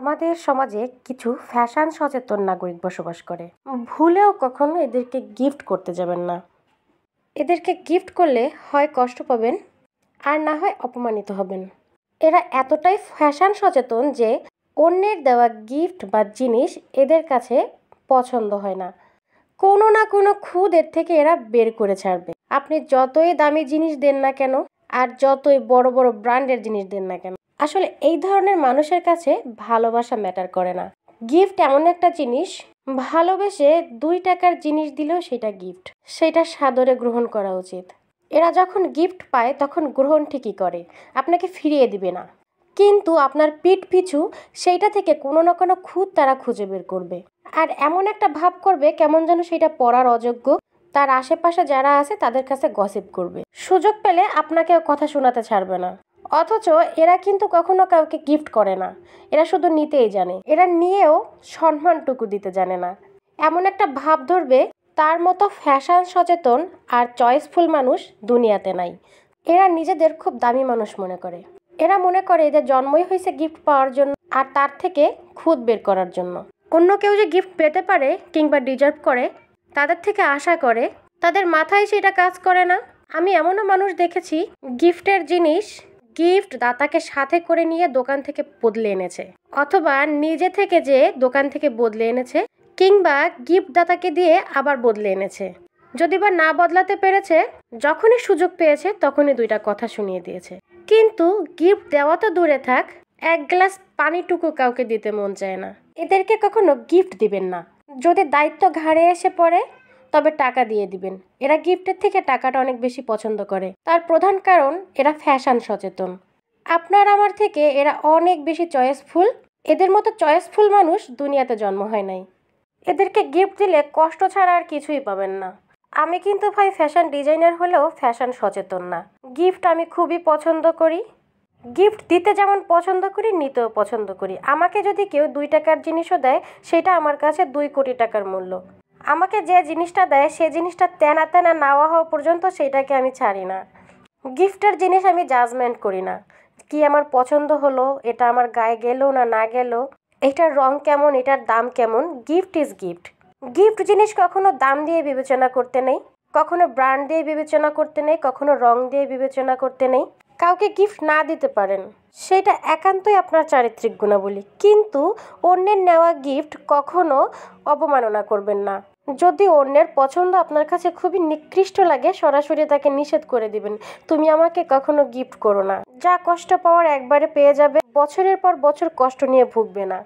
আমাদের সমাজে কিছু ফ্যাশন সচেতন নাগরিক বসবাস করে ভুলেও কখনো এদেরকে গিফট করতে যাবেন না এদেরকে গিফট করলে হয় কষ্ট পাবেন আর না হয় অপমানিত হবেন এরা এতটাই ফ্যাশন সচেতন যে অন্যের দেওয়া গিফট বা জিনিস এদের কাছে পছন্দ হয় না কোনো না কোনো খুদ এর থেকে এরা বের করে ছাড়বে আপনি যতই দামি জিনিস দেন না কেন আর যতই বড় বড় ব্র্যান্ডের জিনিস দেন না কেন আসলে এই ধরনের মানুষের কাছে ভালোবাসা ম্যাটার করে না গিফট এমন একটা জিনিস ভালোবেসে দুই টাকার জিনিস দিলেও সেটা গিফট সেটা সাদরে গ্রহণ করা উচিত এরা যখন গিফট পায় তখন গ্রহণ ঠিকই করে আপনাকে ফিরিয়ে দিবে না কিন্তু আপনার পিঠ পিছু সেইটা থেকে কোনো না কোনো খুঁত তারা খুঁজে বের করবে আর এমন একটা ভাব করবে কেমন যেন সেটা পড়ার অযোগ্য তার আশেপাশে যারা আছে তাদের কাছে গসিপ করবে সুযোগ পেলে আপনাকে কথা শোনাতে ছাড়বে না অথচ এরা কিন্তু কখনো কাউকে গিফট করে না এরা শুধু নিতেই জানে এরা নিয়েও সম্মানটুকু দিতে জানে না এমন একটা ভাব ধরবে তার মতো ফ্যাশন সচেতন আর চয়েসফুল মানুষ দুনিয়াতে নাই এরা নিজেদের খুব দামি মানুষ মনে করে এরা মনে করে যে জন্মই হয়েছে গিফট পাওয়ার জন্য আর তার থেকে খুদ বের করার জন্য অন্য কেউ যে গিফট পেতে পারে কিংবা ডিজার্ভ করে তাদের থেকে আশা করে তাদের মাথায় সেটা কাজ করে না আমি এমনও মানুষ দেখেছি গিফটের জিনিস গিফট দাতাকে সাথে করে নিয়ে দোকান থেকে বদলে এনেছে অথবা নিজে থেকে যে দোকান থেকে বদলে এনেছে কিংবা গিফট দাতাকে দিয়ে আবার বদলে এনেছে যদি বা না বদলাতে পেরেছে যখনই সুযোগ পেয়েছে তখনই দুইটা কথা শুনিয়ে দিয়েছে কিন্তু গিফট দেওয়া তো দূরে থাক এক গ্লাস পানিটুকু কাউকে দিতে মন চায় না এদেরকে কখনো গিফট দিবেন না যদি দায়িত্ব ঘাড়ে এসে পড়ে তবে টাকা দিয়ে দিবেন এরা গিফটের থেকে টাকাটা অনেক বেশি পছন্দ করে তার প্রধান কারণ এরা ফ্যাশন সচেতন আপনার আমার থেকে এরা অনেক বেশি চয়েসফুল এদের মতো চয়েসফুল মানুষ দুনিয়াতে জন্ম হয় নাই এদেরকে গিফট দিলে কষ্ট ছাড়া আর কিছুই পাবেন না আমি কিন্তু ভাই ফ্যাশন ডিজাইনার হলেও ফ্যাশন সচেতন না গিফট আমি খুবই পছন্দ করি গিফট দিতে যেমন পছন্দ করি নিতেও পছন্দ করি আমাকে যদি কেউ দুই টাকার জিনিসও দেয় সেটা আমার কাছে দুই কোটি টাকার মূল্য আমাকে যে জিনিসটা দেয় সেই জিনিসটা তেনা তেনা নেওয়া হওয়া পর্যন্ত সেইটাকে আমি ছাড়ি না গিফটের জিনিস আমি জাজমেন্ট করি না কি আমার পছন্দ হলো এটা আমার গায়ে গেল না না গেল এটার রং কেমন এটার দাম কেমন গিফট ইজ গিফট গিফট জিনিস কখনো দাম দিয়ে বিবেচনা করতে নেই কখনো ব্র্যান্ড দিয়ে বিবেচনা করতে নেই কখনো রং দিয়ে বিবেচনা করতে নেই কাউকে গিফট না দিতে পারেন সেটা একান্তই আপনার চারিত্রিক গুণাবলী কিন্তু অন্যের নেওয়া গিফট কখনো অবমাননা করবেন না যদি অন্যের পছন্দ আপনার কাছে খুবই নিকৃষ্ট লাগে সরাসরি তাকে নিষেধ করে দিবেন তুমি আমাকে কখনো গিফট করো না যা কষ্ট পাওয়ার একবারে পেয়ে যাবে বছরের পর বছর কষ্ট নিয়ে ভুগবে না